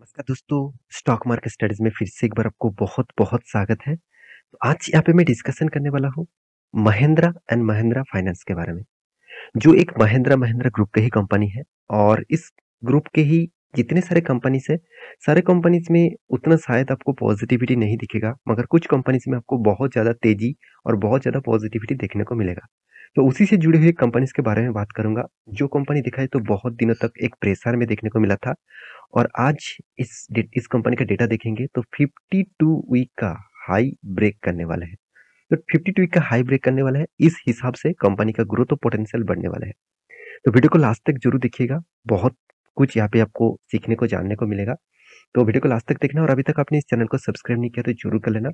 नमस्कार दोस्तों stock market studies में फिर से एक बार आपको बहुत बहुत स्वागत है तो आज यहाँ पे मैं डिस्कशन करने वाला हूँ महिंद्रा एंड महिंद्रा फाइनेंस के बारे में जो एक महिंद्रा महिंद्रा ग्रुप के ही कंपनी है और इस ग्रुप के ही जितने सारे कंपनीज है सारे कंपनीज में उतना शायद आपको पॉजिटिविटी नहीं दिखेगा मगर कुछ कंपनीज में आपको बहुत ज़्यादा तेजी और बहुत ज़्यादा पॉजिटिविटी देखने को मिलेगा तो उसी से जुड़ी हुई कंपनीज के बारे में बात करूंगा जो कंपनी दिखाई तो बहुत दिनों तक एक प्रेशर में देखने को मिला था और आज इस इस कंपनी का डेटा देखेंगे तो 52 वीक का हाई ब्रेक करने वाला है तो 52 वीक का हाई ब्रेक करने वाला है इस हिसाब से कंपनी का ग्रोथ और पोटेंशियल बढ़ने वाला है तो वीडियो को लास्ट तक जरूर देखिएगा बहुत कुछ यहाँ पे आपको सीखने को जानने को मिलेगा तो वीडियो को लास्ट तक देखना और अभी तक आपने इस चैनल को सब्सक्राइब नहीं किया तो जरूर कर लेना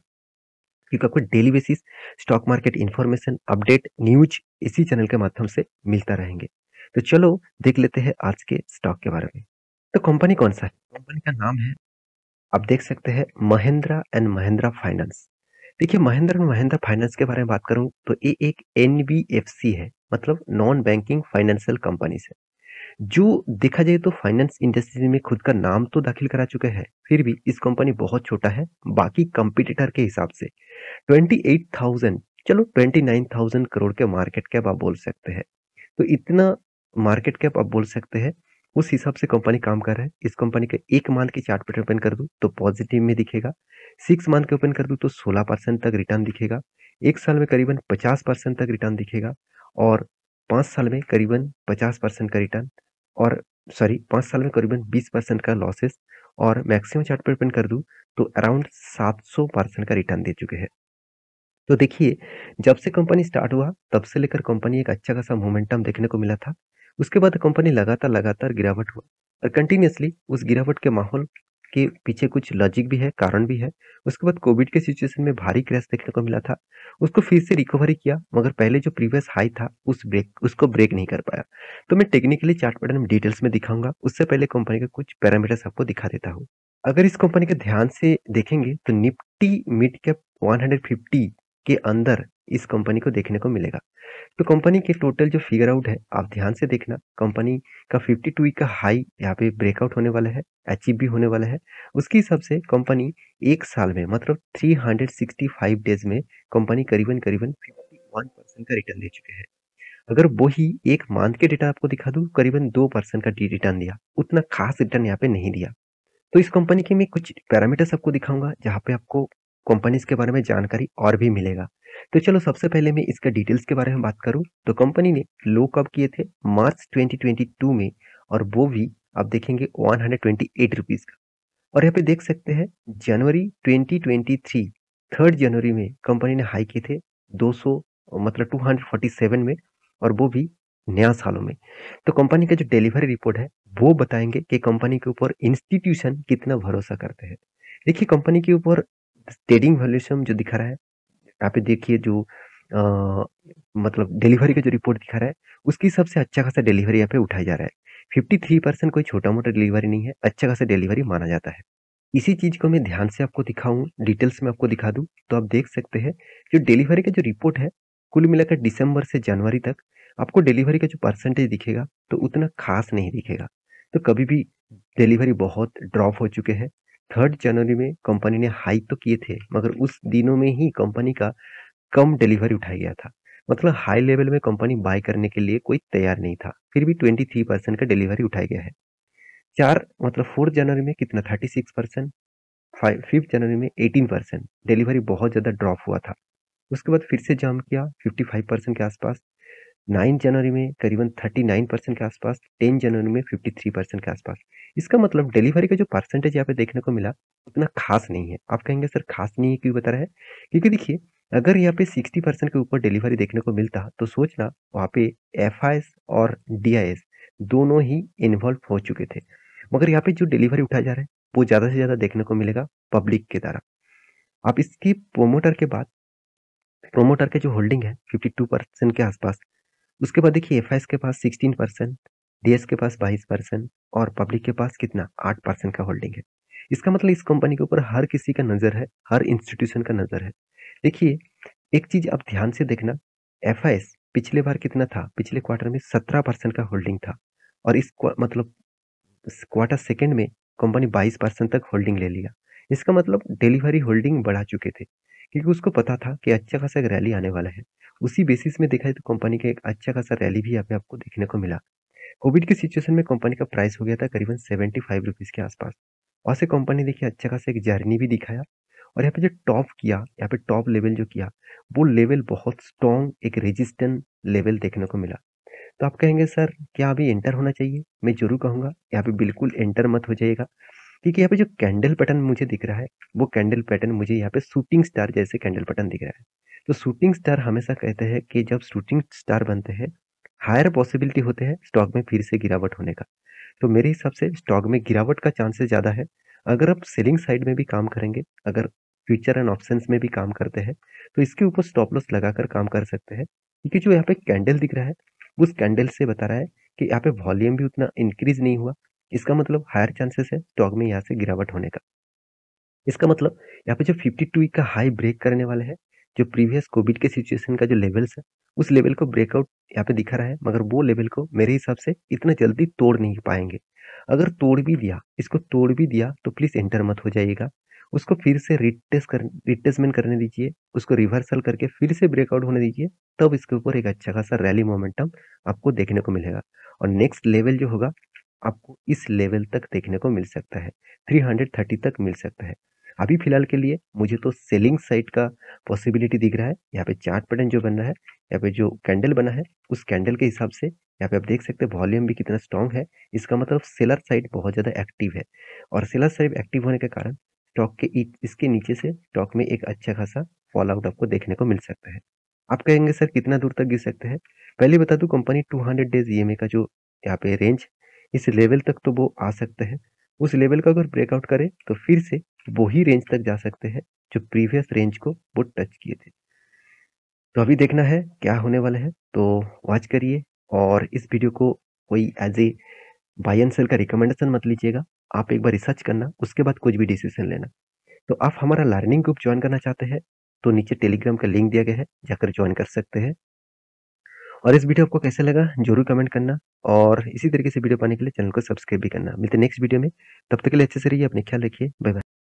क्योंकि आपको daily basis stock market information update news इसी चैनल के माध्यम से मिलता रहेंगे तो चलो देख लेते हैं आज के स्टॉक के बारे में तो कंपनी कौन सा है कंपनी का नाम है आप देख सकते हैं महिंद्रा एंड महिंद्रा फाइनेंस देखिए महिंद्रा एंड महिंद्रा फाइनेंस के बारे में बात करूं तो ये एक एनबीएफसी है मतलब नॉन बैंकिंग फाइनेंशियल कंपनी है जो देखा जाए तो फाइनेंस इंडस्ट्री में खुद का नाम तो दाखिल करा चुके हैं फिर भी इस कंपनी बहुत छोटा है बाकी कंपिटिटर के हिसाब से 28,000 चलो 29,000 करोड़ के मार्केट कैप आप बोल सकते हैं तो इतना मार्केट कैप आप बोल सकते हैं उस हिसाब से कंपनी काम कर रहा है इस कंपनी का एक मंथ के चार्ट पेपर ओपन कर दूँ तो पॉजिटिव में दिखेगा सिक्स मंथ के ओपन कर दूँ तो सोलह परसेंट तक रिटर्न दिखेगा एक साल में करीबन पचास परसेंट तक रिटर्न दिखेगा और पाँच साल में करीबन पचास परसेंट का रिटर्न और सॉरी पाँच साल में करीबन बीस परसेंट का लॉसेस और मैक्सिमम चार्ट पर ओपन कर दूँ तो अराउंड सात सौ परसेंट का रिटर्न दे चुके हैं तो देखिए जब से कंपनी स्टार्ट हुआ तब से लेकर कंपनी एक अच्छा खासा मोमेंटम देखने को मिला था उसके बाद कंपनी लगातार लगातार गिरावट हुआ और कंटिन्यूसली उस गिरावट के माहौल के पीछे कुछ लॉजिक भी है कारण भी है उसके बाद कोविड के सिचुएशन में भारी क्रैश देखने को मिला था उसको फिर से रिकवरी किया मगर पहले जो प्रीवियस हाई था उस ब्रेक उसको ब्रेक नहीं कर पाया तो मैं टेक्निकली चार्ट पैटर्न डिटेल्स में दिखाऊंगा उससे पहले कंपनी के कुछ पैरामीटर्स आपको दिखा देता हूँ अगर इस कंपनी के ध्यान से देखेंगे तो निफ्टी मिड कैप वन के अंदर इस कंपनी को देखने को मिलेगा तो कंपनी के टोटल जो फिगर आउट है आप ध्यान से देखना कंपनी का 52 वीक का हाई यहाँ पे ब्रेकआउट होने वाला है अचीव भी होने वाला है उसके हिसाब से कंपनी एक साल में मतलब 365 डेज में कंपनी करीबन करीबन 51 परसेंट का रिटर्न दे चुके हैं अगर वो ही एक मंथ के डेटा आपको दिखा दूँ करीबन दो परसेंट का रिटर्न दिया उतना खास रिटर्न यहाँ पे नहीं दिया तो इस कंपनी के मैं कुछ पैरामीटर्स आपको दिखाऊंगा जहाँ पे आपको कंपनीज के बारे में जानकारी और भी मिलेगा तो चलो सबसे पहले मैं इसका डिटेल्स के बारे में बात करूं तो कंपनी ने लो कब किए थे मार्च 2022 में और वो भी आप देखेंगे वन हंड्रेड का और यहाँ पे देख सकते हैं जनवरी 2023 थर्ड जनवरी में कंपनी ने हाई किए थे 200 मतलब 247 में और वो भी नया सालों में तो कंपनी का जो डिलीवरी रिपोर्ट है वो बताएंगे कि कंपनी के ऊपर इंस्टीट्यूशन कितना भरोसा करते हैं देखिए कंपनी के ऊपर ट्रेडिंग वैल्यूशन जो दिखा रहा है यहाँ पे देखिए जो आ, मतलब डिलीवरी का जो रिपोर्ट दिखा रहा है उसकी सबसे अच्छा खासा डिलीवरी यहाँ पे उठाया जा रहा है फिफ्टी थ्री परसेंट कोई छोटा मोटा डिलीवरी नहीं है अच्छा खासा डिलीवरी माना जाता है इसी चीज़ को मैं ध्यान से आपको दिखाऊँ डिटेल्स में आपको दिखा दूँ तो आप देख सकते हैं जो डिलीवरी का जो रिपोर्ट है कुल मिलाकर दिसंबर से जनवरी तक आपको डिलीवरी का जो परसेंटेज दिखेगा तो उतना खास नहीं दिखेगा तो कभी भी डिलीवरी बहुत ड्रॉप हो चुके हैं थर्ड जनवरी में कंपनी ने हाई तो किए थे मगर उस दिनों में ही कंपनी का कम डिलीवरी उठाया गया था मतलब हाई लेवल में कंपनी बाय करने के लिए कोई तैयार नहीं था फिर भी 23 परसेंट का डिलीवरी उठाया गया है चार मतलब फोर्थ जनवरी में कितना 36 परसेंट फाइव फिफ्थ जनवरी में 18 परसेंट डिलीवरी बहुत ज़्यादा ड्रॉप हुआ था उसके बाद फिर से जाम किया 55 परसेंट के आसपास 9 जनवरी में करीबन 39 परसेंट के आसपास 10 जनवरी में 53 परसेंट के आसपास इसका मतलब डिलीवरी का जो परसेंटेज यहाँ पे देखने को मिला उतना खास नहीं है आप कहेंगे सर खास नहीं है क्यों बता रहा है क्योंकि देखिए अगर यहाँ पे 60 परसेंट के ऊपर डिलीवरी देखने को मिलता तो सोचना वहाँ पे एफ और डी दोनों ही इन्वॉल्व हो चुके थे मगर यहाँ पे जो डिलीवरी उठाया जा रहा है वो ज़्यादा से ज़्यादा देखने को मिलेगा पब्लिक के द्वारा आप इसकी प्रोमोटर के बाद प्रोमोटर के जो होल्डिंग है 52 परसेंट के आसपास उसके बाद देखिए एफ के पास सिक्सटीन परसेंट डी के पास बाईस परसेंट और पब्लिक के पास कितना आठ परसेंट का होल्डिंग है इसका मतलब इस कंपनी के ऊपर हर किसी का नज़र है हर इंस्टीट्यूशन का नज़र है देखिए एक चीज़ आप ध्यान से देखना एफ पिछले बार कितना था पिछले क्वार्टर में सत्रह परसेंट का होल्डिंग था और इस मतलब क्वार्टर सेकेंड में कंपनी बाईस परसेंट तक होल्डिंग ले लिया इसका मतलब डिलीवरी होल्डिंग बढ़ा चुके थे क्योंकि उसको पता था कि अच्छा खासा एक रैली आने वाला है उसी बेसिस में देखा जाए तो कंपनी का एक अच्छा खासा रैली भी यहाँ पे आपको देखने को मिला कोविड की सिचुएशन में कंपनी का प्राइस हो गया था करीबन सेवेंटी फाइव रुपीज़ के आसपास और से कंपनी देखिए अच्छा खासा एक जर्नी भी दिखाया और यहाँ पे जो टॉप किया यहाँ पे टॉप लेवल जो किया वो लेवल बहुत स्ट्रॉन्ग एक रेजिस्टेंट लेवल देखने को मिला तो आप कहेंगे सर क्या अभी एंटर होना चाहिए मैं जरूर कहूँगा यहाँ पे बिल्कुल एंटर मत हो जाएगा ठीक है यहाँ पे जो कैंडल पैटर्न मुझे दिख रहा है वो कैंडल पैटर्न मुझे यहाँ पे शूटिंग स्टार जैसे कैंडल पैटर्न दिख रहा है तो शूटिंग स्टार हमेशा कहते हैं कि जब शूटिंग स्टार बनते हैं हायर पॉसिबिलिटी होते हैं स्टॉक में फिर से गिरावट होने का तो मेरे हिसाब से स्टॉक में गिरावट का चांसेस ज़्यादा है अगर आप सेलिंग साइड में भी काम करेंगे अगर फ्यूचर एंड ऑप्शन में भी काम करते हैं तो इसके ऊपर स्टॉप लॉस लगाकर काम कर सकते हैं क्योंकि जो यहाँ पे कैंडल दिख रहा है उस कैंडल से बता रहा है कि यहाँ पे वॉल्यूम भी उतना इंक्रीज नहीं हुआ इसका मतलब हायर चांसेस है स्टॉक में यहाँ से गिरावट होने का इसका मतलब यहाँ पे जो 52 वीक e का हाई ब्रेक करने वाले है जो प्रीवियस कोविड के सिचुएशन का जो लेवल्स है उस लेवल को ब्रेकआउट यहाँ पे दिखा रहा है मगर वो लेवल को मेरे हिसाब से इतना जल्दी तोड़ नहीं पाएंगे अगर तोड़ भी दिया इसको तोड़ भी दिया तो प्लीज़ एंटर मत हो जाइएगा उसको फिर से रिटेस्ट कर रिटेसमेंट करने दीजिए उसको रिवर्सल करके फिर से ब्रेकआउट होने दीजिए तब इसके ऊपर एक अच्छा खासा रैली मोमेंटम आपको देखने को मिलेगा और नेक्स्ट लेवल जो होगा आपको इस लेवल तक देखने को मिल सकता है 330 तक मिल सकता है अभी फिलहाल के लिए मुझे तो सेलिंग साइट का पॉसिबिलिटी दिख रहा है यहाँ पे चार्ट पैटर्न जो बन रहा है यहाँ पे जो कैंडल बना है उस कैंडल के हिसाब से यहाँ पे आप देख सकते हैं वॉल्यूम भी कितना स्ट्रांग है इसका मतलब सेलर साइट बहुत ज़्यादा एक्टिव है और सेलर साइट एक्टिव होने के कारण स्टॉक के इसके नीचे से स्टॉक में एक अच्छा खासा फॉल आउट आपको देखने को मिल सकता है आप कहेंगे सर कितना दूर तक गिर सकते हैं पहले बता दूँ कंपनी हंड्रेड डेज ए का जो यहाँ पे रेंज इस लेवल तक तो वो आ सकते हैं उस लेवल का अगर ब्रेकआउट करें तो फिर से वही रेंज तक जा सकते हैं जो प्रीवियस रेंज को वो टच किए थे तो अभी देखना है क्या होने वाला है तो वॉच करिए और इस वीडियो को कोई as a buy and sell का रिकमेंडेशन मत लीजिएगा आप एक बार रिसर्च करना उसके बाद कुछ भी डिसीजन लेना तो आप हमारा लर्निंग ग्रुप ज्वाइन करना चाहते हैं तो नीचे टेलीग्राम का लिंक दिया गया है जाकर ज्वाइन कर सकते हैं और इस वीडियो आपको कैसा लगा जरूर कमेंट करना और इसी तरीके से वीडियो पाने के लिए चैनल को सब्सक्राइब भी करना मिलते नेक्स्ट वीडियो में तब तक के लिए अच्छे से रहिए अपने ख्याल रखिए बाय बाय